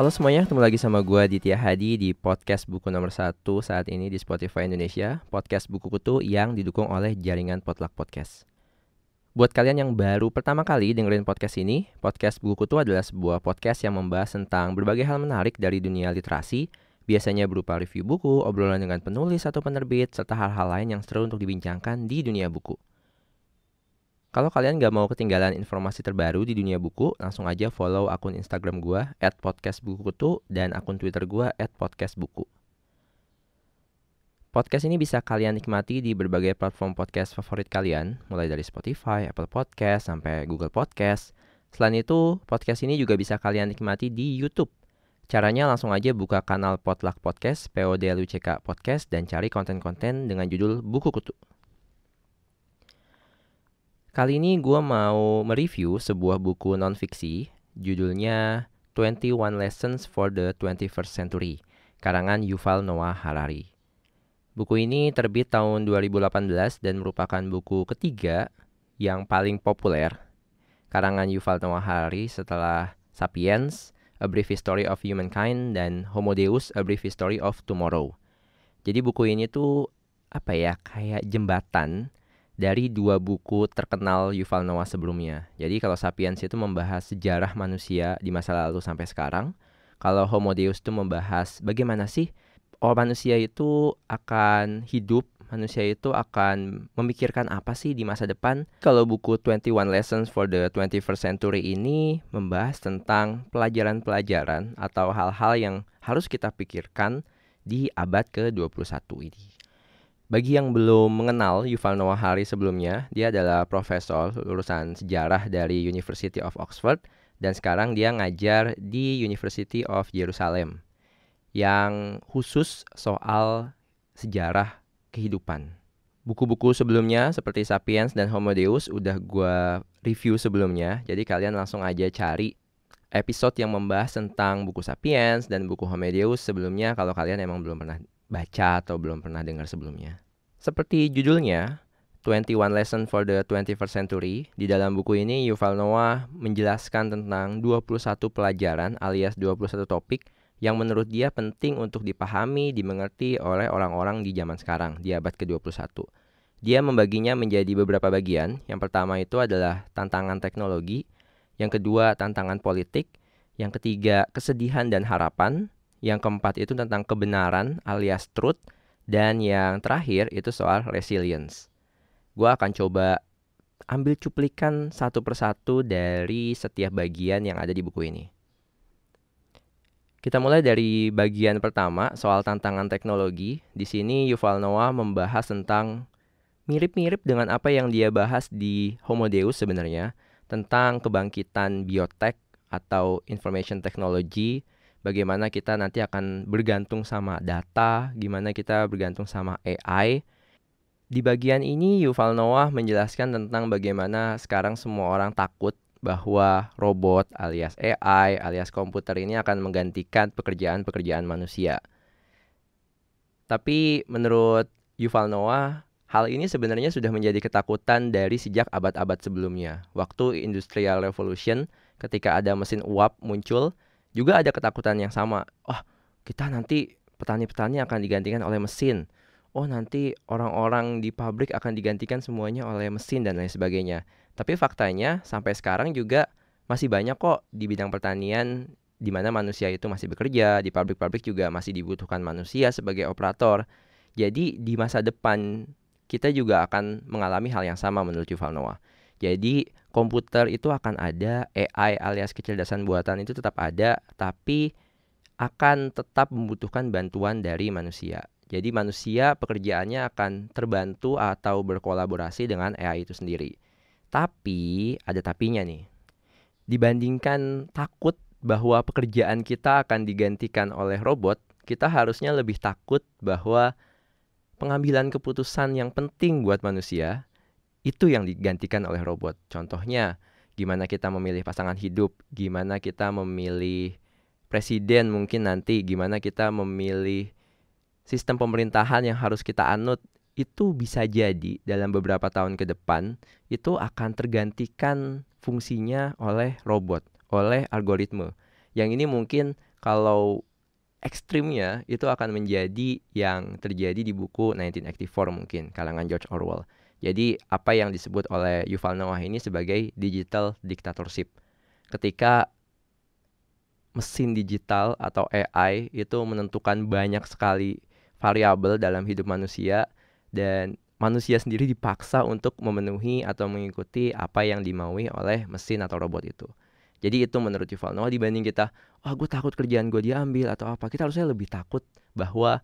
Halo semuanya, ketemu lagi sama gue Ditya Hadi di podcast buku nomor Satu saat ini di Spotify Indonesia Podcast Buku Kutu yang didukung oleh jaringan Potluck Podcast Buat kalian yang baru pertama kali dengerin podcast ini Podcast Buku Kutu adalah sebuah podcast yang membahas tentang berbagai hal menarik dari dunia literasi biasanya berupa review buku, obrolan dengan penulis atau penerbit, serta hal-hal lain yang seru untuk dibincangkan di dunia buku. Kalau kalian gak mau ketinggalan informasi terbaru di dunia buku, langsung aja follow akun Instagram gua at podcastbukutu dan akun Twitter gua podcastbuku. Podcast ini bisa kalian nikmati di berbagai platform podcast favorit kalian, mulai dari Spotify, Apple Podcast, sampai Google Podcast. Selain itu, podcast ini juga bisa kalian nikmati di YouTube. Caranya langsung aja buka kanal Potluck Podcast, PODLUCK Podcast, dan cari konten-konten dengan judul Buku Kutu. Kali ini gue mau mereview sebuah buku non-fiksi, judulnya 21 Lessons for the 21st Century, karangan Yuval Noah Harari. Buku ini terbit tahun 2018 dan merupakan buku ketiga yang paling populer karangan Yuval Noah Harari setelah Sapiens, A Brief History of Humankind dan Homo Deus, A Brief History of Tomorrow. Jadi buku ini tuh apa ya kayak jembatan dari dua buku terkenal Yuval Noah sebelumnya. Jadi kalau Sapiens itu membahas sejarah manusia di masa lalu sampai sekarang, kalau Homo Deus itu membahas bagaimana sih oh manusia itu akan hidup manusia itu akan memikirkan apa sih di masa depan. Kalau buku 21 Lessons for the 21st Century ini membahas tentang pelajaran-pelajaran atau hal-hal yang harus kita pikirkan di abad ke-21 ini. Bagi yang belum mengenal Yuval Noah Harari sebelumnya, dia adalah profesor lulusan sejarah dari University of Oxford dan sekarang dia ngajar di University of Jerusalem yang khusus soal sejarah kehidupan. Buku-buku sebelumnya seperti Sapiens dan Homo Deus udah gue review sebelumnya. Jadi kalian langsung aja cari episode yang membahas tentang buku Sapiens dan buku Homo Deus sebelumnya kalau kalian emang belum pernah baca atau belum pernah dengar sebelumnya. Seperti judulnya, 21 Lessons for the 21st Century. Di dalam buku ini Yuval Noah menjelaskan tentang 21 pelajaran alias 21 topik yang menurut dia penting untuk dipahami, dimengerti oleh orang-orang di zaman sekarang, di abad ke-21. Dia membaginya menjadi beberapa bagian. Yang pertama itu adalah tantangan teknologi, yang kedua tantangan politik, yang ketiga kesedihan dan harapan, yang keempat itu tentang kebenaran alias truth, dan yang terakhir itu soal resilience. Gue akan coba ambil cuplikan satu persatu dari setiap bagian yang ada di buku ini. Kita mulai dari bagian pertama soal tantangan teknologi. Di sini Yuval Noah membahas tentang mirip-mirip dengan apa yang dia bahas di Homo Deus sebenarnya tentang kebangkitan biotek atau information technology, bagaimana kita nanti akan bergantung sama data, gimana kita bergantung sama AI. Di bagian ini Yuval Noah menjelaskan tentang bagaimana sekarang semua orang takut bahwa robot alias AI alias komputer ini akan menggantikan pekerjaan-pekerjaan manusia. Tapi menurut Yuval Noah, hal ini sebenarnya sudah menjadi ketakutan dari sejak abad-abad sebelumnya. Waktu Industrial Revolution, ketika ada mesin uap muncul, juga ada ketakutan yang sama. Oh, kita nanti petani-petani akan digantikan oleh mesin. Oh, nanti orang-orang di pabrik akan digantikan semuanya oleh mesin dan lain sebagainya. Tapi faktanya sampai sekarang juga masih banyak kok di bidang pertanian di mana manusia itu masih bekerja, di pabrik-pabrik juga masih dibutuhkan manusia sebagai operator. Jadi di masa depan kita juga akan mengalami hal yang sama menurut Yuval Noah. Jadi komputer itu akan ada, AI alias kecerdasan buatan itu tetap ada, tapi akan tetap membutuhkan bantuan dari manusia. Jadi manusia pekerjaannya akan terbantu atau berkolaborasi dengan AI itu sendiri. Tapi ada tapinya nih. Dibandingkan takut bahwa pekerjaan kita akan digantikan oleh robot, kita harusnya lebih takut bahwa pengambilan keputusan yang penting buat manusia itu yang digantikan oleh robot. Contohnya, gimana kita memilih pasangan hidup, gimana kita memilih presiden mungkin nanti, gimana kita memilih sistem pemerintahan yang harus kita anut itu bisa jadi dalam beberapa tahun ke depan itu akan tergantikan fungsinya oleh robot, oleh algoritme. Yang ini mungkin kalau ekstrimnya itu akan menjadi yang terjadi di buku 1984 mungkin kalangan George Orwell. Jadi apa yang disebut oleh Yuval Noah ini sebagai digital dictatorship. Ketika mesin digital atau AI itu menentukan banyak sekali variabel dalam hidup manusia dan manusia sendiri dipaksa untuk memenuhi atau mengikuti apa yang dimaui oleh mesin atau robot itu. Jadi itu menurut Yuval Noah dibanding kita, wah oh, gue takut kerjaan gue diambil atau apa, kita harusnya lebih takut bahwa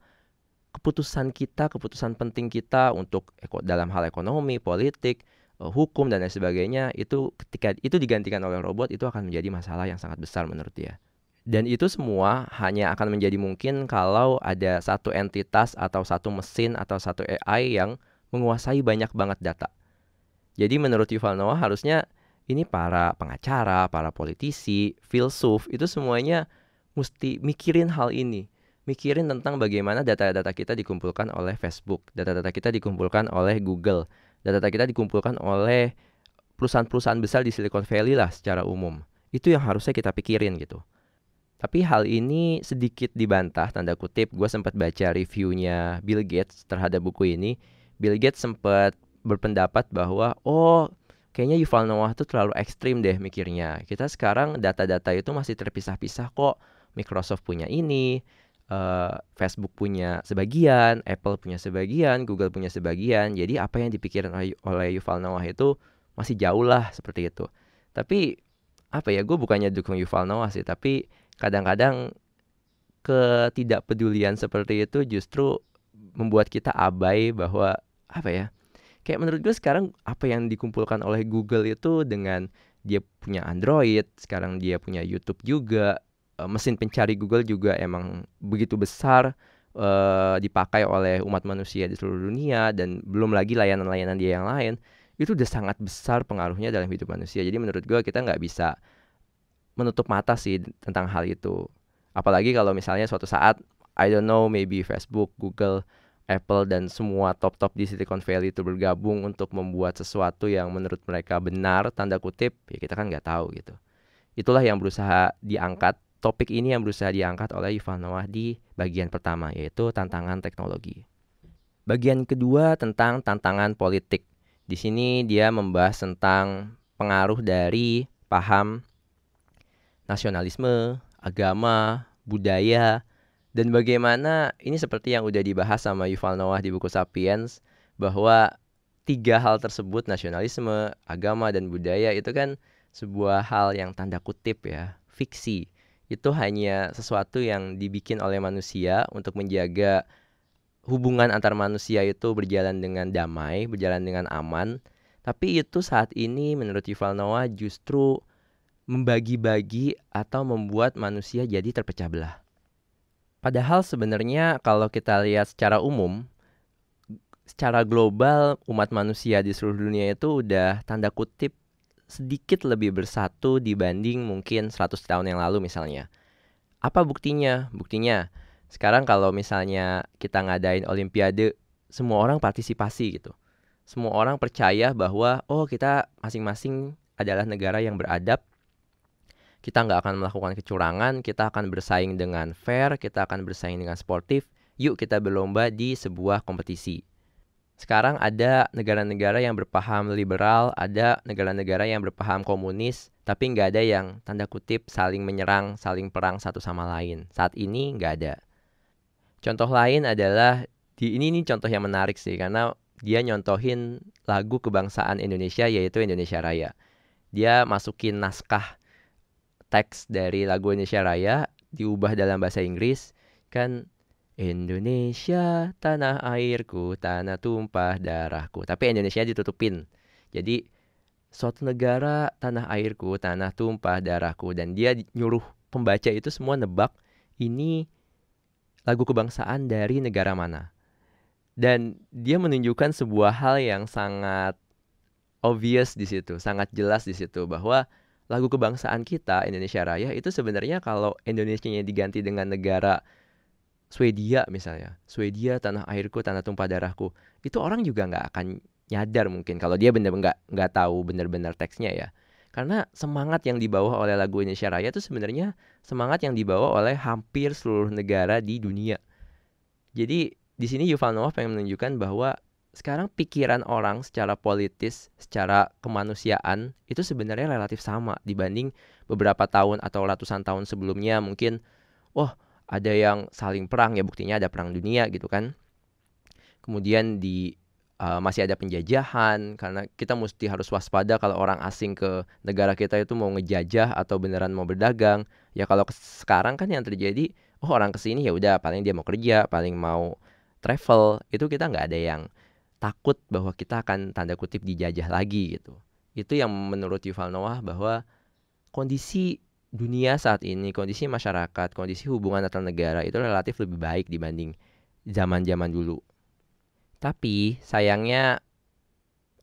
keputusan kita, keputusan penting kita untuk dalam hal ekonomi, politik, eh, hukum dan lain sebagainya itu ketika itu digantikan oleh robot itu akan menjadi masalah yang sangat besar menurut dia. Dan itu semua hanya akan menjadi mungkin kalau ada satu entitas atau satu mesin atau satu AI yang menguasai banyak banget data. Jadi menurut Yuval Noah harusnya ini para pengacara, para politisi, filsuf itu semuanya mesti mikirin hal ini. Mikirin tentang bagaimana data-data kita dikumpulkan oleh Facebook, data-data kita dikumpulkan oleh Google, data-data kita dikumpulkan oleh perusahaan-perusahaan besar di Silicon Valley lah secara umum. Itu yang harusnya kita pikirin gitu. Tapi hal ini sedikit dibantah tanda kutip. Gue sempat baca reviewnya Bill Gates terhadap buku ini. Bill Gates sempat berpendapat bahwa oh kayaknya Yuval Noah itu terlalu ekstrim deh mikirnya. Kita sekarang data-data itu masih terpisah-pisah kok. Microsoft punya ini, uh, Facebook punya sebagian, Apple punya sebagian, Google punya sebagian. Jadi apa yang dipikirkan oleh Yuval Noah itu masih jauh lah seperti itu. Tapi apa ya, gue bukannya dukung Yuval Noah sih, tapi kadang-kadang ketidakpedulian seperti itu justru membuat kita abai bahwa apa ya kayak menurut gue sekarang apa yang dikumpulkan oleh Google itu dengan dia punya Android sekarang dia punya YouTube juga eh, mesin pencari Google juga emang begitu besar e, dipakai oleh umat manusia di seluruh dunia dan belum lagi layanan-layanan dia yang lain itu udah sangat besar pengaruhnya dalam hidup manusia jadi menurut gue kita nggak bisa menutup mata sih tentang hal itu. Apalagi kalau misalnya suatu saat I don't know maybe Facebook, Google, Apple dan semua top-top di Silicon Valley itu bergabung untuk membuat sesuatu yang menurut mereka benar tanda kutip ya kita kan nggak tahu gitu. Itulah yang berusaha diangkat topik ini yang berusaha diangkat oleh Noah di bagian pertama yaitu tantangan teknologi. Bagian kedua tentang tantangan politik. Di sini dia membahas tentang pengaruh dari paham nasionalisme, agama, budaya, dan bagaimana ini seperti yang udah dibahas sama Yuval Noah di buku Sapiens bahwa tiga hal tersebut nasionalisme, agama dan budaya itu kan sebuah hal yang tanda kutip ya, fiksi. Itu hanya sesuatu yang dibikin oleh manusia untuk menjaga hubungan antar manusia itu berjalan dengan damai, berjalan dengan aman. Tapi itu saat ini menurut Yuval Noah justru membagi-bagi atau membuat manusia jadi terpecah belah. Padahal sebenarnya kalau kita lihat secara umum, secara global umat manusia di seluruh dunia itu udah tanda kutip sedikit lebih bersatu dibanding mungkin 100 tahun yang lalu misalnya. Apa buktinya? Buktinya sekarang kalau misalnya kita ngadain olimpiade, semua orang partisipasi gitu. Semua orang percaya bahwa oh kita masing-masing adalah negara yang beradab kita nggak akan melakukan kecurangan, kita akan bersaing dengan fair, kita akan bersaing dengan sportif. Yuk kita berlomba di sebuah kompetisi. Sekarang ada negara-negara yang berpaham liberal, ada negara-negara yang berpaham komunis, tapi nggak ada yang tanda kutip saling menyerang, saling perang satu sama lain. Saat ini nggak ada. Contoh lain adalah di ini nih contoh yang menarik sih karena dia nyontohin lagu kebangsaan Indonesia yaitu Indonesia Raya. Dia masukin naskah teks dari lagu Indonesia Raya diubah dalam bahasa Inggris kan Indonesia tanah airku tanah tumpah darahku tapi Indonesia ditutupin jadi suatu negara tanah airku tanah tumpah darahku dan dia nyuruh pembaca itu semua nebak ini lagu kebangsaan dari negara mana dan dia menunjukkan sebuah hal yang sangat obvious di situ sangat jelas di situ bahwa lagu kebangsaan kita Indonesia Raya itu sebenarnya kalau Indonesia-nya diganti dengan negara Swedia misalnya, Swedia tanah airku tanah tumpah darahku, itu orang juga nggak akan nyadar mungkin kalau dia benar nggak nggak tahu benar-benar teksnya ya, karena semangat yang dibawa oleh lagu Indonesia Raya itu sebenarnya semangat yang dibawa oleh hampir seluruh negara di dunia. Jadi di sini Yuval Noah pengen menunjukkan bahwa sekarang pikiran orang secara politis, secara kemanusiaan itu sebenarnya relatif sama dibanding beberapa tahun atau ratusan tahun sebelumnya mungkin wah oh, ada yang saling perang ya buktinya ada perang dunia gitu kan. Kemudian di uh, masih ada penjajahan karena kita mesti harus waspada kalau orang asing ke negara kita itu mau ngejajah atau beneran mau berdagang. Ya kalau sekarang kan yang terjadi oh orang kesini ya udah paling dia mau kerja, paling mau travel itu kita nggak ada yang takut bahwa kita akan tanda kutip dijajah lagi gitu. Itu yang menurut Yuval Noah bahwa kondisi dunia saat ini, kondisi masyarakat, kondisi hubungan antar negara itu relatif lebih baik dibanding zaman-zaman dulu. Tapi sayangnya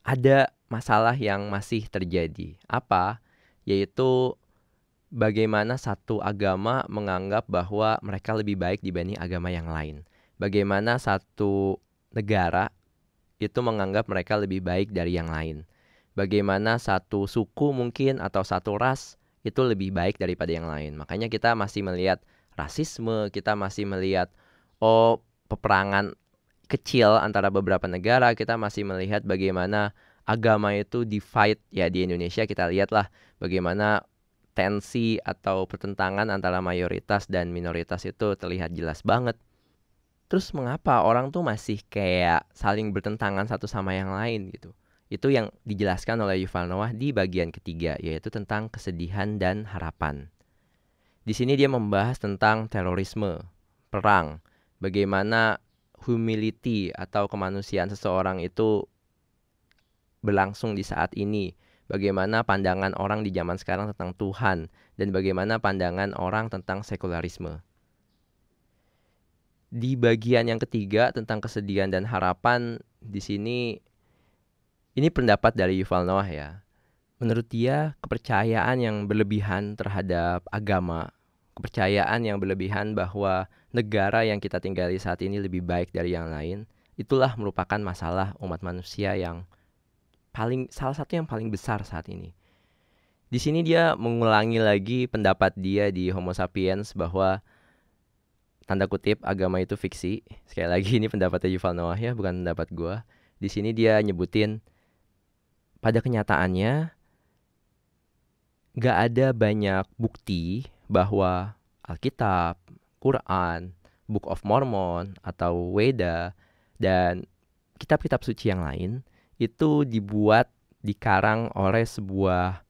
ada masalah yang masih terjadi. Apa? Yaitu bagaimana satu agama menganggap bahwa mereka lebih baik dibanding agama yang lain. Bagaimana satu negara itu menganggap mereka lebih baik dari yang lain. Bagaimana satu suku mungkin atau satu ras itu lebih baik daripada yang lain. Makanya kita masih melihat rasisme, kita masih melihat oh peperangan kecil antara beberapa negara, kita masih melihat bagaimana agama itu divide ya di Indonesia kita lihatlah bagaimana tensi atau pertentangan antara mayoritas dan minoritas itu terlihat jelas banget terus mengapa orang tuh masih kayak saling bertentangan satu sama yang lain gitu itu yang dijelaskan oleh Yuval Noah di bagian ketiga yaitu tentang kesedihan dan harapan di sini dia membahas tentang terorisme perang bagaimana humility atau kemanusiaan seseorang itu berlangsung di saat ini bagaimana pandangan orang di zaman sekarang tentang Tuhan dan bagaimana pandangan orang tentang sekularisme di bagian yang ketiga tentang kesedihan dan harapan di sini ini pendapat dari Yuval Noah ya. Menurut dia kepercayaan yang berlebihan terhadap agama, kepercayaan yang berlebihan bahwa negara yang kita tinggali saat ini lebih baik dari yang lain, itulah merupakan masalah umat manusia yang paling salah satu yang paling besar saat ini. Di sini dia mengulangi lagi pendapat dia di Homo sapiens bahwa tanda kutip agama itu fiksi. Sekali lagi ini pendapatnya Yuval Noah ya, bukan pendapat gue. Di sini dia nyebutin pada kenyataannya gak ada banyak bukti bahwa Alkitab, Quran, Book of Mormon atau Weda dan kitab-kitab suci yang lain itu dibuat dikarang oleh sebuah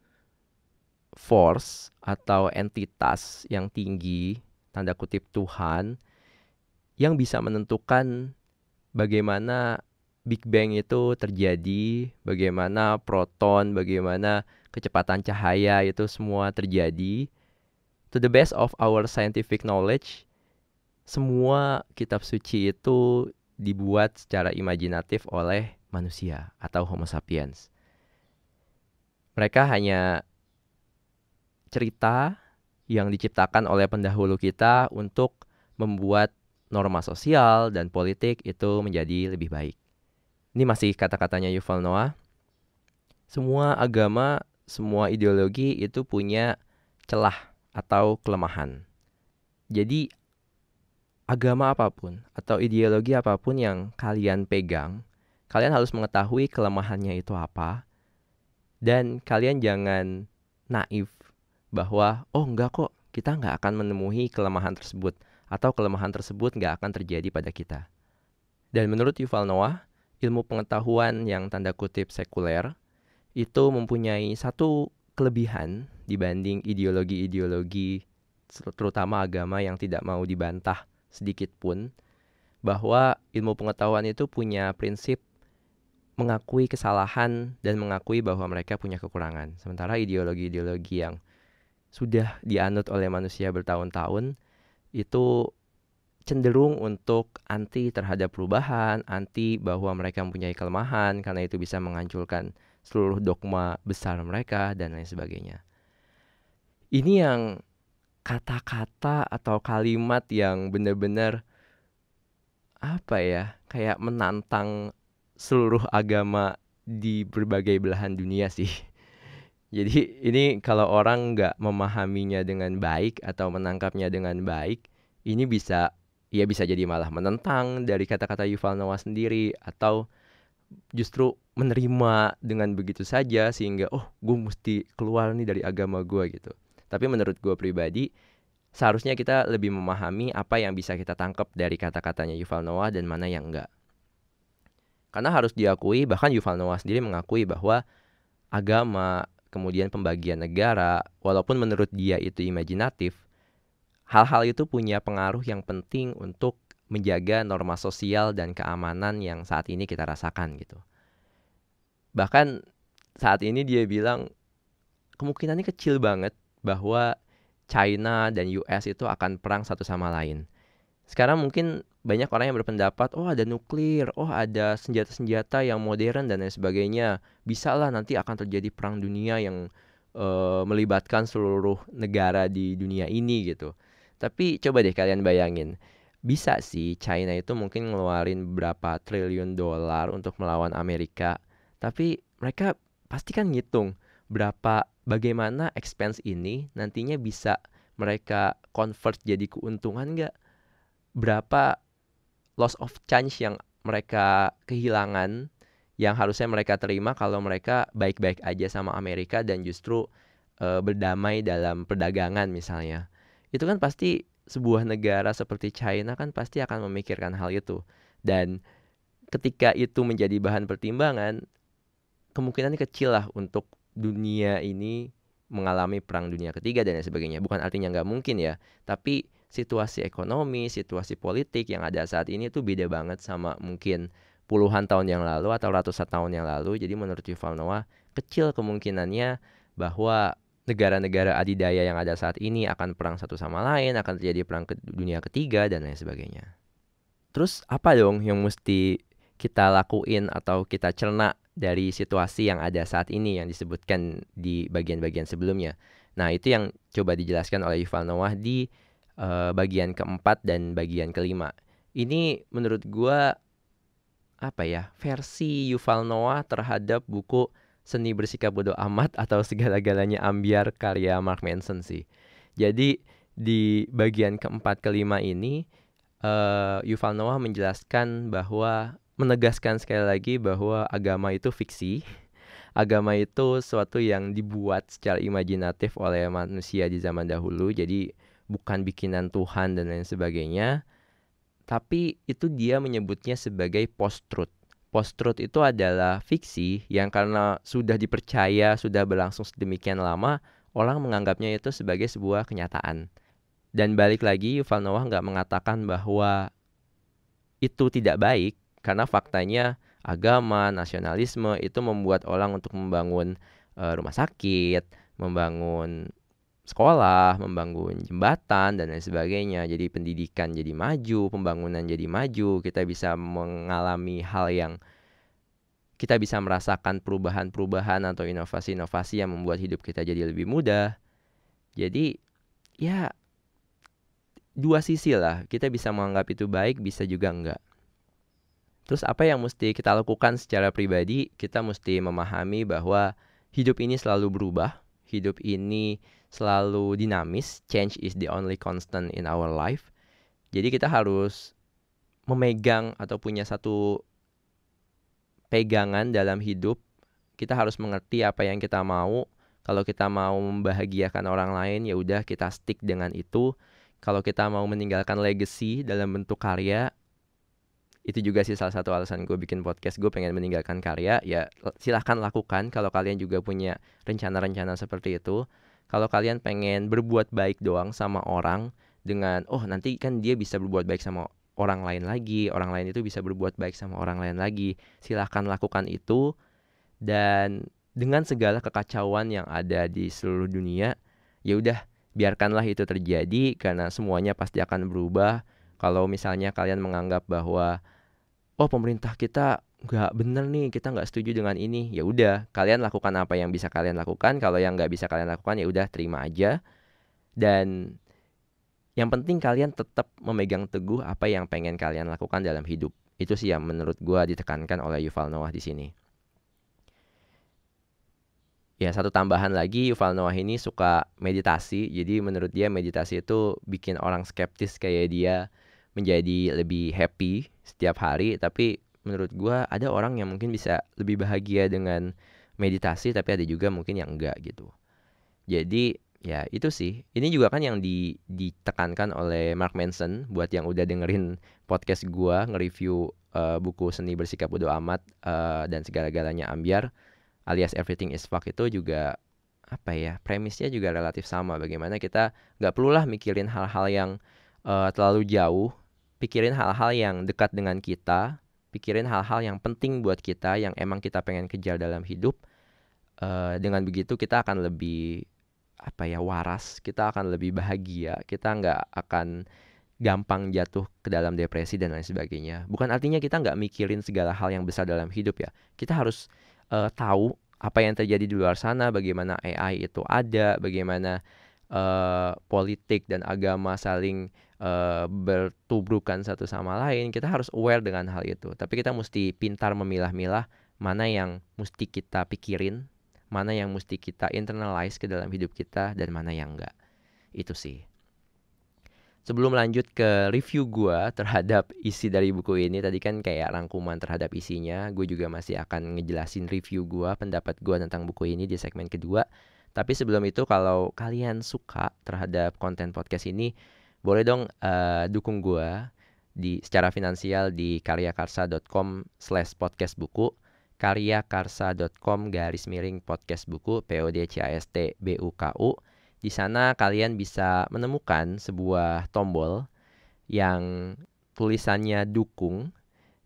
force atau entitas yang tinggi tanda kutip Tuhan yang bisa menentukan bagaimana Big Bang itu terjadi, bagaimana proton, bagaimana kecepatan cahaya itu semua terjadi. To the best of our scientific knowledge, semua kitab suci itu dibuat secara imajinatif oleh manusia atau Homo sapiens. Mereka hanya cerita yang diciptakan oleh pendahulu kita untuk membuat norma sosial dan politik itu menjadi lebih baik. Ini masih kata-katanya Yuval Noah. Semua agama, semua ideologi itu punya celah atau kelemahan. Jadi agama apapun atau ideologi apapun yang kalian pegang, kalian harus mengetahui kelemahannya itu apa dan kalian jangan naif bahwa oh enggak kok kita nggak akan menemui kelemahan tersebut atau kelemahan tersebut nggak akan terjadi pada kita. Dan menurut Yuval Noah, ilmu pengetahuan yang tanda kutip sekuler itu mempunyai satu kelebihan dibanding ideologi-ideologi terutama agama yang tidak mau dibantah sedikit pun bahwa ilmu pengetahuan itu punya prinsip mengakui kesalahan dan mengakui bahwa mereka punya kekurangan. Sementara ideologi-ideologi yang sudah dianut oleh manusia bertahun-tahun itu cenderung untuk anti terhadap perubahan, anti bahwa mereka mempunyai kelemahan karena itu bisa menghancurkan seluruh dogma besar mereka dan lain sebagainya. Ini yang kata-kata atau kalimat yang benar-benar apa ya, kayak menantang seluruh agama di berbagai belahan dunia sih. Jadi ini kalau orang nggak memahaminya dengan baik atau menangkapnya dengan baik, ini bisa ya bisa jadi malah menentang dari kata-kata Yuval Noah sendiri atau justru menerima dengan begitu saja sehingga oh gue mesti keluar nih dari agama gue gitu. Tapi menurut gue pribadi seharusnya kita lebih memahami apa yang bisa kita tangkap dari kata-katanya Yuval Noah dan mana yang enggak. Karena harus diakui bahkan Yuval Noah sendiri mengakui bahwa agama kemudian pembagian negara, walaupun menurut dia itu imajinatif, hal-hal itu punya pengaruh yang penting untuk menjaga norma sosial dan keamanan yang saat ini kita rasakan gitu. Bahkan saat ini dia bilang kemungkinannya kecil banget bahwa China dan US itu akan perang satu sama lain. Sekarang mungkin banyak orang yang berpendapat, oh ada nuklir, oh ada senjata-senjata yang modern dan lain sebagainya. Bisa lah nanti akan terjadi perang dunia yang e, melibatkan seluruh negara di dunia ini gitu. Tapi coba deh kalian bayangin, bisa sih China itu mungkin ngeluarin berapa triliun dolar untuk melawan Amerika, tapi mereka pasti kan ngitung berapa bagaimana expense ini nantinya bisa mereka convert jadi keuntungan nggak berapa loss of chance yang mereka kehilangan yang harusnya mereka terima kalau mereka baik-baik aja sama Amerika dan justru e, berdamai dalam perdagangan misalnya. Itu kan pasti sebuah negara seperti China kan pasti akan memikirkan hal itu. Dan ketika itu menjadi bahan pertimbangan, kemungkinan kecil lah untuk dunia ini mengalami perang dunia ketiga dan sebagainya. Bukan artinya nggak mungkin ya, tapi situasi ekonomi, situasi politik yang ada saat ini itu beda banget sama mungkin puluhan tahun yang lalu atau ratusan tahun yang lalu. Jadi menurut Yuval Noah, kecil kemungkinannya bahwa negara-negara adidaya yang ada saat ini akan perang satu sama lain, akan terjadi perang ke dunia ketiga dan lain sebagainya. Terus apa dong yang mesti kita lakuin atau kita cerna dari situasi yang ada saat ini yang disebutkan di bagian-bagian sebelumnya? Nah, itu yang coba dijelaskan oleh Yuval Noah di uh, bagian keempat dan bagian kelima. Ini menurut gua apa ya versi Yuval Noah terhadap buku Seni Bersikap Bodoh Amat atau segala-galanya ambiar karya Mark Manson sih. Jadi di bagian keempat kelima ini uh, Yuval Noah menjelaskan bahwa menegaskan sekali lagi bahwa agama itu fiksi. Agama itu sesuatu yang dibuat secara imajinatif oleh manusia di zaman dahulu. Jadi bukan bikinan Tuhan dan lain sebagainya tapi itu dia menyebutnya sebagai post truth post truth itu adalah fiksi yang karena sudah dipercaya sudah berlangsung sedemikian lama orang menganggapnya itu sebagai sebuah kenyataan dan balik lagi Yuval Noah nggak mengatakan bahwa itu tidak baik karena faktanya agama nasionalisme itu membuat orang untuk membangun eh, rumah sakit membangun sekolah, membangun jembatan dan lain sebagainya. Jadi pendidikan jadi maju, pembangunan jadi maju, kita bisa mengalami hal yang kita bisa merasakan perubahan-perubahan atau inovasi-inovasi yang membuat hidup kita jadi lebih mudah. Jadi ya dua sisi lah, kita bisa menganggap itu baik, bisa juga enggak. Terus apa yang mesti kita lakukan secara pribadi? Kita mesti memahami bahwa hidup ini selalu berubah hidup ini selalu dinamis, change is the only constant in our life. Jadi kita harus memegang atau punya satu pegangan dalam hidup. Kita harus mengerti apa yang kita mau. Kalau kita mau membahagiakan orang lain, ya udah kita stick dengan itu. Kalau kita mau meninggalkan legacy dalam bentuk karya, itu juga sih salah satu alasan gue bikin podcast gue pengen meninggalkan karya ya silahkan lakukan kalau kalian juga punya rencana-rencana seperti itu kalau kalian pengen berbuat baik doang sama orang dengan oh nanti kan dia bisa berbuat baik sama orang lain lagi orang lain itu bisa berbuat baik sama orang lain lagi silahkan lakukan itu dan dengan segala kekacauan yang ada di seluruh dunia ya udah biarkanlah itu terjadi karena semuanya pasti akan berubah kalau misalnya kalian menganggap bahwa oh pemerintah kita nggak bener nih kita nggak setuju dengan ini ya udah kalian lakukan apa yang bisa kalian lakukan kalau yang nggak bisa kalian lakukan ya udah terima aja dan yang penting kalian tetap memegang teguh apa yang pengen kalian lakukan dalam hidup itu sih yang menurut gue ditekankan oleh Yuval Noah di sini ya satu tambahan lagi Yuval Noah ini suka meditasi jadi menurut dia meditasi itu bikin orang skeptis kayak dia menjadi lebih happy setiap hari tapi menurut gue ada orang yang mungkin bisa lebih bahagia dengan meditasi tapi ada juga mungkin yang enggak gitu jadi ya itu sih ini juga kan yang di, ditekankan oleh Mark Manson buat yang udah dengerin podcast gue nge-review uh, buku seni bersikap bodoh amat uh, dan segala-galanya ambiar alias everything is fuck itu juga apa ya premisnya juga relatif sama bagaimana kita nggak perlulah mikirin hal-hal yang uh, terlalu jauh pikirin hal-hal yang dekat dengan kita, pikirin hal-hal yang penting buat kita, yang emang kita pengen kejar dalam hidup. Uh, dengan begitu kita akan lebih apa ya waras, kita akan lebih bahagia, kita nggak akan gampang jatuh ke dalam depresi dan lain sebagainya. Bukan artinya kita nggak mikirin segala hal yang besar dalam hidup ya. Kita harus uh, tahu apa yang terjadi di luar sana, bagaimana AI itu ada, bagaimana Eh, politik dan agama saling uh, bertubrukan satu sama lain, kita harus aware dengan hal itu. Tapi kita mesti pintar memilah-milah mana yang mesti kita pikirin, mana yang mesti kita internalize ke dalam hidup kita dan mana yang enggak. Itu sih. Sebelum lanjut ke review gue terhadap isi dari buku ini Tadi kan kayak rangkuman terhadap isinya Gue juga masih akan ngejelasin review gue, pendapat gue tentang buku ini di segmen kedua tapi sebelum itu kalau kalian suka terhadap konten podcast ini, boleh dong uh, dukung gue di secara finansial di karyakarsa.com slash podcast buku karyakarsa.com garis miring podcast buku podcast buku di sana kalian bisa menemukan sebuah tombol yang tulisannya dukung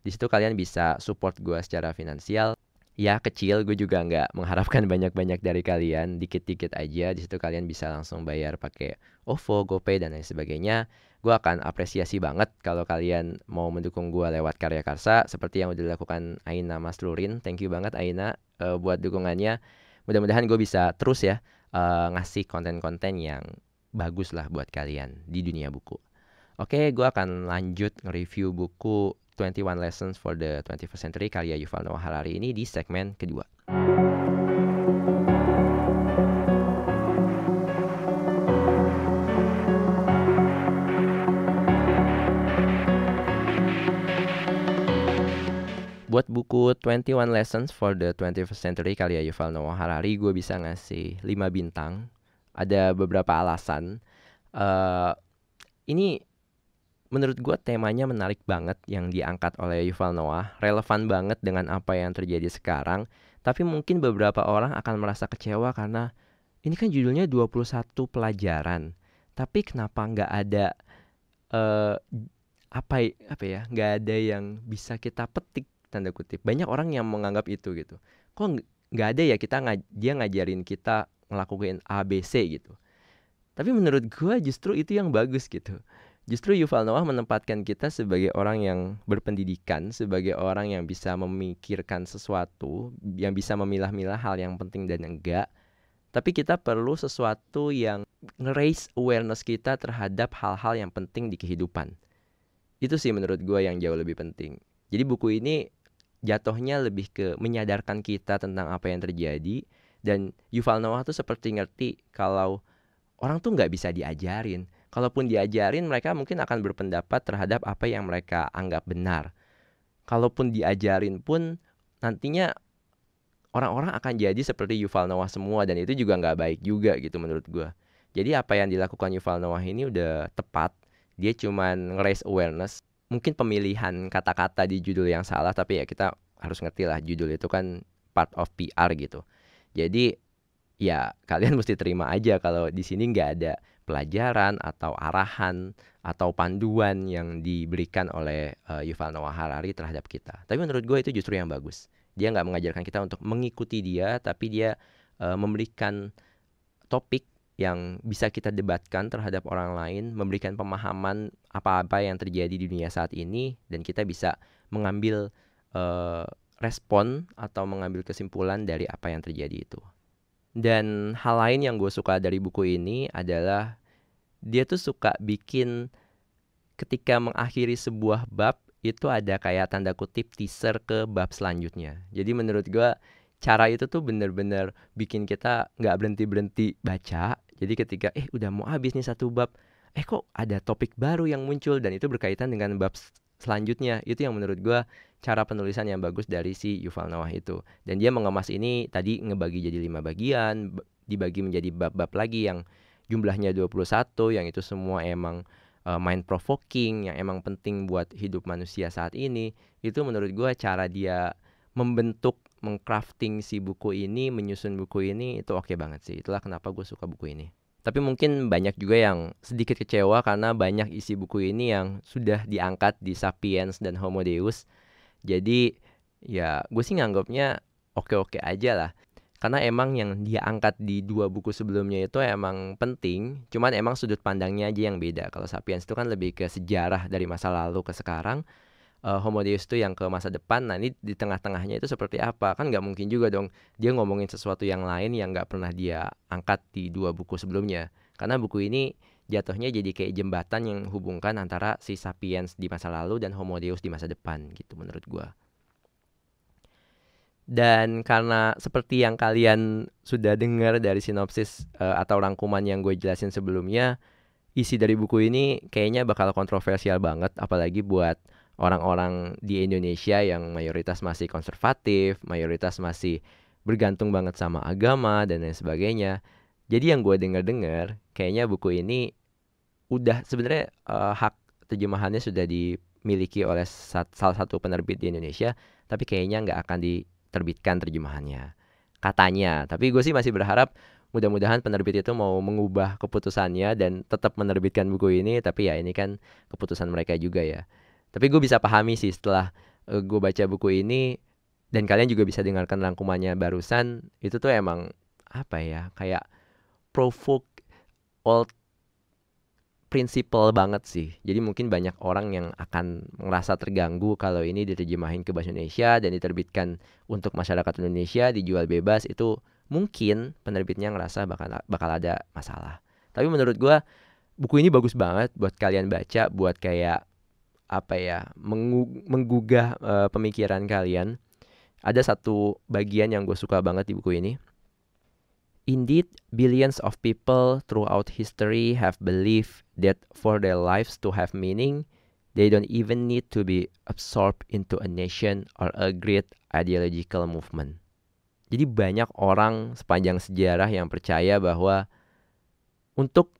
di situ kalian bisa support gue secara finansial ya kecil gue juga nggak mengharapkan banyak-banyak dari kalian dikit-dikit aja di situ kalian bisa langsung bayar pakai OVO, GoPay dan lain sebagainya gue akan apresiasi banget kalau kalian mau mendukung gue lewat karya karsa seperti yang udah dilakukan Aina Mas Lurin thank you banget Aina uh, buat dukungannya mudah-mudahan gue bisa terus ya uh, ngasih konten-konten yang bagus lah buat kalian di dunia buku oke gue akan lanjut nge-review buku 21 Lessons for the 21st Century karya Yuval Noah Harari ini di segmen kedua. buat buku 21 Lessons for the 21st Century karya Yuval Noah Harari gue bisa ngasih 5 bintang ada beberapa alasan uh, ini menurut gue temanya menarik banget yang diangkat oleh Yuval Noah, relevan banget dengan apa yang terjadi sekarang, tapi mungkin beberapa orang akan merasa kecewa karena ini kan judulnya 21 pelajaran. Tapi kenapa nggak ada uh, apa apa ya? nggak ada yang bisa kita petik tanda kutip. Banyak orang yang menganggap itu gitu. Kok nggak ada ya kita ngaj dia ngajarin kita ngelakuin ABC gitu. Tapi menurut gue justru itu yang bagus gitu Justru Yuval Noah menempatkan kita sebagai orang yang berpendidikan, sebagai orang yang bisa memikirkan sesuatu, yang bisa memilah-milah hal yang penting dan yang enggak. Tapi kita perlu sesuatu yang raise awareness kita terhadap hal-hal yang penting di kehidupan. Itu sih menurut gue yang jauh lebih penting. Jadi buku ini jatuhnya lebih ke menyadarkan kita tentang apa yang terjadi. Dan Yuval Noah tuh seperti ngerti kalau orang tuh nggak bisa diajarin kalaupun diajarin mereka mungkin akan berpendapat terhadap apa yang mereka anggap benar. Kalaupun diajarin pun nantinya orang-orang akan jadi seperti Yuval Noah semua dan itu juga nggak baik juga gitu menurut gue. Jadi apa yang dilakukan Yuval Noah ini udah tepat. Dia cuman raise awareness. Mungkin pemilihan kata-kata di judul yang salah tapi ya kita harus ngerti lah judul itu kan part of PR gitu. Jadi ya kalian mesti terima aja kalau di sini nggak ada pelajaran atau arahan atau panduan yang diberikan oleh uh, Yuval Noah Harari terhadap kita. Tapi menurut gue itu justru yang bagus. Dia nggak mengajarkan kita untuk mengikuti dia, tapi dia uh, memberikan topik yang bisa kita debatkan terhadap orang lain, memberikan pemahaman apa-apa yang terjadi di dunia saat ini, dan kita bisa mengambil uh, respon atau mengambil kesimpulan dari apa yang terjadi itu. Dan hal lain yang gue suka dari buku ini adalah dia tuh suka bikin ketika mengakhiri sebuah bab itu ada kayak tanda kutip teaser ke bab selanjutnya. Jadi menurut gue cara itu tuh bener-bener bikin kita nggak berhenti berhenti baca jadi ketika eh udah mau habis nih satu bab eh kok ada topik baru yang muncul dan itu berkaitan dengan bab selanjutnya itu yang menurut gue cara penulisan yang bagus dari si Yuval Noah itu dan dia mengemas ini tadi ngebagi jadi lima bagian dibagi menjadi bab-bab lagi yang jumlahnya 21 yang itu semua emang uh, eh, mind provoking yang emang penting buat hidup manusia saat ini itu menurut gue cara dia membentuk mengcrafting si buku ini menyusun buku ini itu oke okay banget sih itulah kenapa gue suka buku ini tapi mungkin banyak juga yang sedikit kecewa karena banyak isi buku ini yang sudah diangkat di Sapiens dan Homo Deus. Jadi ya gue sih nganggapnya oke-oke aja lah. Karena emang yang dia angkat di dua buku sebelumnya itu emang penting, cuman emang sudut pandangnya aja yang beda. Kalau Sapiens itu kan lebih ke sejarah dari masa lalu ke sekarang, uh, Homo Deus itu yang ke masa depan. Nah ini di tengah-tengahnya itu seperti apa? Kan nggak mungkin juga dong dia ngomongin sesuatu yang lain yang nggak pernah dia angkat di dua buku sebelumnya. Karena buku ini jatuhnya jadi kayak jembatan yang hubungkan antara si sapiens di masa lalu dan Homo Deus di masa depan gitu menurut gua. Dan karena seperti yang kalian sudah dengar dari sinopsis uh, atau rangkuman yang gue jelasin sebelumnya, isi dari buku ini kayaknya bakal kontroversial banget apalagi buat orang-orang di Indonesia yang mayoritas masih konservatif, mayoritas masih bergantung banget sama agama dan lain sebagainya. Jadi yang gue dengar-dengar, kayaknya buku ini udah sebenarnya uh, hak terjemahannya sudah dimiliki oleh sat, salah satu penerbit di Indonesia, tapi kayaknya nggak akan diterbitkan terjemahannya. Katanya, tapi gue sih masih berharap mudah-mudahan penerbit itu mau mengubah keputusannya dan tetap menerbitkan buku ini, tapi ya ini kan keputusan mereka juga ya tapi gue bisa pahami sih setelah uh, eh, gue baca buku ini dan kalian juga bisa dengarkan rangkumannya barusan itu tuh emang apa ya kayak provoke old principle banget sih. Jadi mungkin banyak orang yang akan merasa terganggu kalau ini diterjemahin ke bahasa Indonesia dan diterbitkan untuk masyarakat Indonesia dijual bebas itu mungkin penerbitnya ngerasa bakal bakal ada masalah. Tapi menurut gue buku ini bagus banget buat kalian baca, buat kayak apa ya menggugah e, pemikiran kalian. Ada satu bagian yang gue suka banget di buku ini. Indeed, billions of people throughout history have believed that for their lives to have meaning, they don't even need to be absorbed into a nation or a great ideological movement. Jadi banyak orang sepanjang sejarah yang percaya bahwa untuk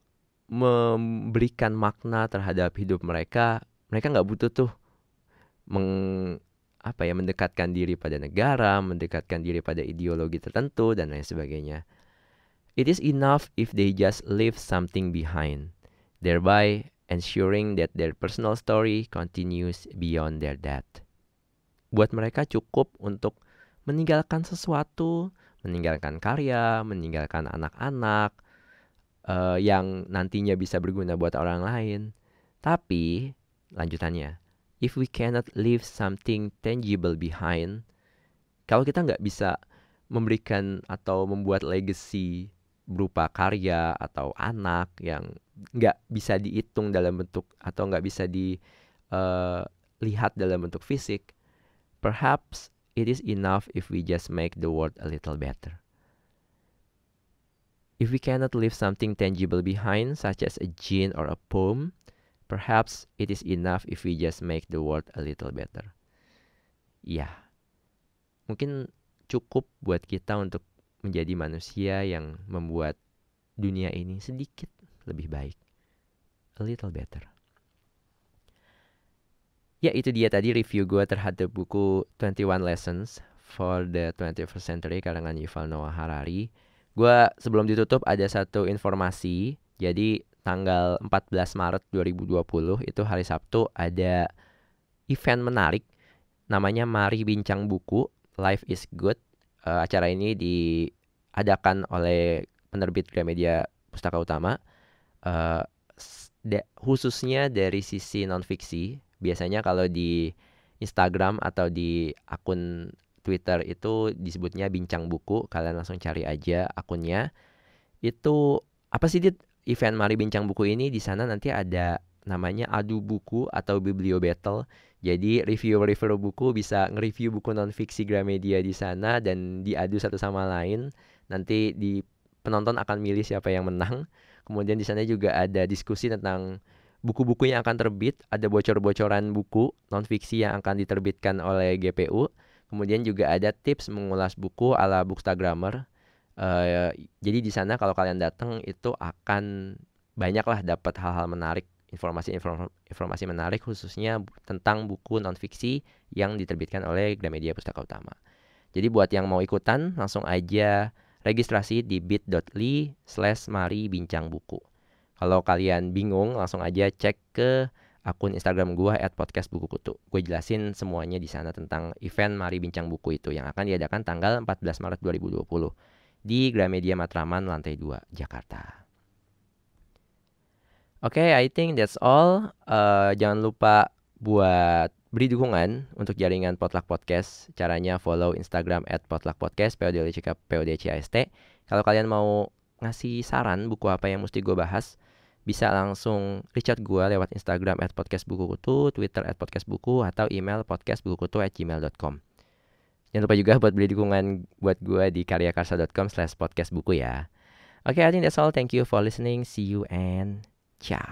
memberikan makna terhadap hidup mereka mereka nggak butuh tuh meng apa ya mendekatkan diri pada negara, mendekatkan diri pada ideologi tertentu dan lain sebagainya. It is enough if they just leave something behind, thereby ensuring that their personal story continues beyond their death. Buat mereka cukup untuk meninggalkan sesuatu, meninggalkan karya, meninggalkan anak-anak uh, yang nantinya bisa berguna buat orang lain. Tapi lanjutannya if we cannot leave something tangible behind kalau kita nggak bisa memberikan atau membuat legacy berupa karya atau anak yang nggak bisa dihitung dalam bentuk atau nggak bisa dilihat eh, uh, dalam bentuk fisik, perhaps it is enough if we just make the world a little better. If we cannot leave something tangible behind, such as a gene or a poem, Perhaps it is enough if we just make the world a little better. Ya, mungkin cukup buat kita untuk menjadi manusia yang membuat dunia ini sedikit lebih baik. A little better. Ya, itu dia tadi review gue terhadap buku 21 Lessons for the 21st Century karangan Yuval Noah Harari. Gue sebelum ditutup ada satu informasi. Jadi tanggal 14 Maret 2020 itu hari Sabtu ada event menarik namanya Mari Bincang Buku Life is Good. Uh, acara ini diadakan oleh penerbit Gramedia Pustaka Utama. Uh, khususnya dari sisi non fiksi, biasanya kalau di Instagram atau di akun Twitter itu disebutnya bincang buku, kalian langsung cari aja akunnya. Itu apa sih dit event Mari Bincang Buku ini di sana nanti ada namanya adu buku atau biblio battle. Jadi review-review buku bisa nge-review buku non-fiksi Gramedia di sana dan diadu satu sama lain. Nanti di penonton akan milih siapa yang menang. Kemudian di sana juga ada diskusi tentang buku-buku yang akan terbit, ada bocor-bocoran buku non-fiksi yang akan diterbitkan oleh GPU. Kemudian juga ada tips mengulas buku ala Bookstagrammer Uh, jadi di sana kalau kalian datang itu akan banyaklah dapat hal-hal menarik, informasi-informasi menarik khususnya tentang buku nonfiksi yang diterbitkan oleh Gramedia Pustaka Utama. Jadi buat yang mau ikutan langsung aja registrasi di bit.ly slash mari bincang buku. Kalau kalian bingung langsung aja cek ke akun Instagram gua at podcast buku kutu. Gue jelasin semuanya di sana tentang event Mari Bincang Buku itu yang akan diadakan tanggal 14 Maret 2020 di Gramedia Matraman lantai 2 Jakarta. Oke, okay, I think that's all. Uh, jangan lupa buat beri dukungan untuk jaringan Potluck Podcast. Caranya follow Instagram at Potluck Podcast, Kalau kalian mau ngasih saran buku apa yang mesti gue bahas, bisa langsung reach out gue lewat Instagram at Podcast Buku Kutu, Twitter at Podcast Buku, atau email podcastbukukutu at gmail.com. Jangan lupa juga buat beli dukungan buat gue di karyakarsa.com slash podcast buku ya. Oke, okay, I think that's all. Thank you for listening. See you and ciao.